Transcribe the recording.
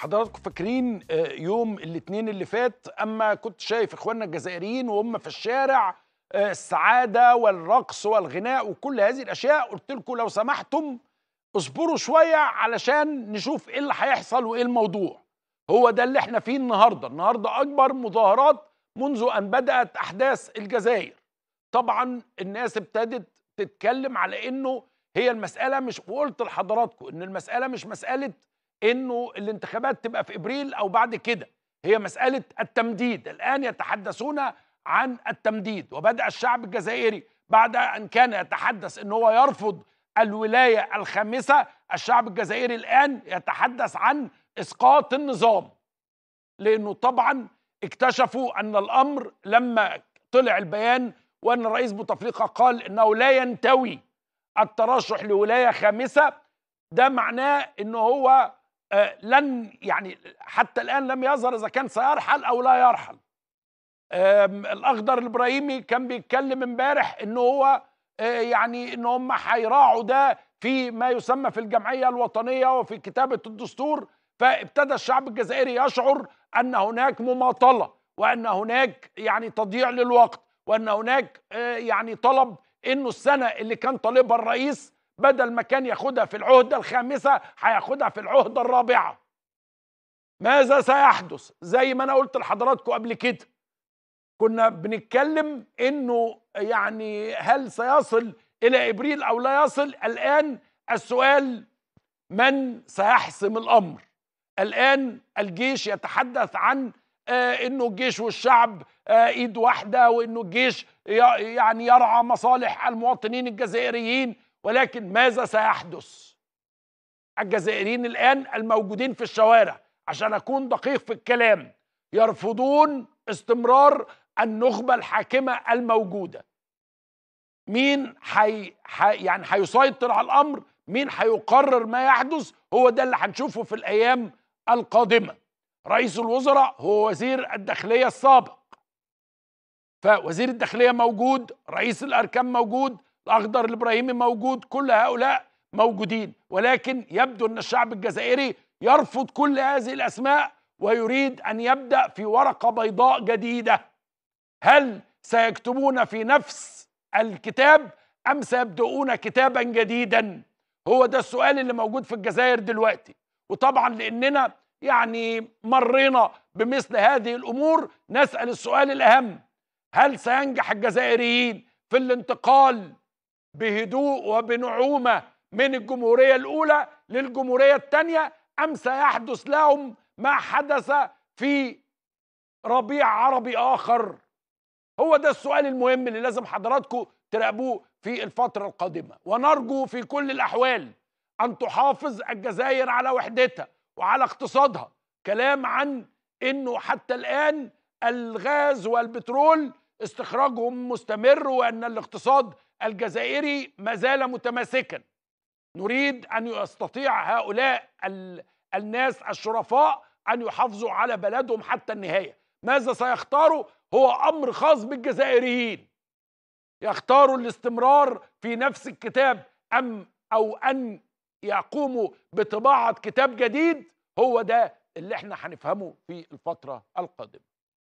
حضراتكم فاكرين آه، يوم الاثنين اللي فات اما كنت شايف اخواننا الجزائريين وهم في الشارع آه، السعاده والرقص والغناء وكل هذه الاشياء قلت لكم لو سمحتم اصبروا شويه علشان نشوف ايه اللي هيحصل وايه الموضوع هو ده اللي احنا فيه النهارده النهارده اكبر مظاهرات منذ ان بدات احداث الجزائر طبعا الناس ابتدت تتكلم على انه هي المساله مش وقلت لحضراتكم ان المساله مش مساله انه الانتخابات تبقى في ابريل او بعد كده هي مساله التمديد الان يتحدثون عن التمديد وبدا الشعب الجزائري بعد ان كان يتحدث ان هو يرفض الولايه الخامسه الشعب الجزائري الان يتحدث عن اسقاط النظام لانه طبعا اكتشفوا ان الامر لما طلع البيان وان رئيس بوتفليقه قال انه لا ينتوي الترشح لولايه خامسه ده معناه ان هو آه، لن يعني حتى الآن لم يظهر إذا كان سيرحل أو لا يرحل الأخضر الإبراهيمي كان بيتكلم امبارح إن هو آه، يعني إن هم هيراعوا ده في ما يسمى في الجمعية الوطنية وفي كتابة الدستور فابتدى الشعب الجزائري يشعر أن هناك مماطلة وأن هناك يعني تضييع للوقت وأن هناك آه، يعني طلب إنه السنة اللي كان طالبها الرئيس بدل ما كان ياخدها في العهدة الخامسة هياخدها في العهدة الرابعة ماذا سيحدث زي ما أنا قلت لحضراتكم قبل كده كنا بنتكلم انه يعني هل سيصل الى ابريل او لا يصل الان السؤال من سيحسم الامر الان الجيش يتحدث عن آه، انه الجيش والشعب آه، ايد واحده وانه الجيش يعني يرعى مصالح المواطنين الجزائريين ولكن ماذا سيحدث الجزائريين الآن الموجودين في الشوارع عشان أكون دقيق في الكلام يرفضون استمرار النخبة الحاكمة الموجودة مين حي... حي... يعني هيسيطر على الأمر مين هيقرر ما يحدث هو ده اللي هنشوفه في الأيام القادمة رئيس الوزراء هو وزير الداخلية السابق فوزير الداخلية موجود رئيس الأركان موجود الأخضر الإبراهيمي موجود كل هؤلاء موجودين ولكن يبدو أن الشعب الجزائري يرفض كل هذه الأسماء ويريد أن يبدأ في ورقة بيضاء جديدة هل سيكتبون في نفس الكتاب أم سيبدؤون كتابا جديدا هو ده السؤال اللي موجود في الجزائر دلوقتي وطبعا لأننا يعني مرينا بمثل هذه الأمور نسأل السؤال الأهم هل سينجح الجزائريين في الانتقال بهدوء وبنعومه من الجمهوريه الاولى للجمهوريه الثانيه ام سيحدث لهم ما حدث في ربيع عربي اخر هو ده السؤال المهم اللي لازم حضراتكم تراقبوه في الفتره القادمه ونرجو في كل الاحوال ان تحافظ الجزائر على وحدتها وعلى اقتصادها كلام عن انه حتى الان الغاز والبترول استخراجهم مستمر وان الاقتصاد الجزائري ما زال متماسكا نريد ان يستطيع هؤلاء الناس الشرفاء ان يحافظوا على بلدهم حتى النهايه ماذا سيختاروا هو امر خاص بالجزائريين يختاروا الاستمرار في نفس الكتاب ام او ان يقوموا بطباعه كتاب جديد هو ده اللي احنا هنفهمه في الفتره القادمه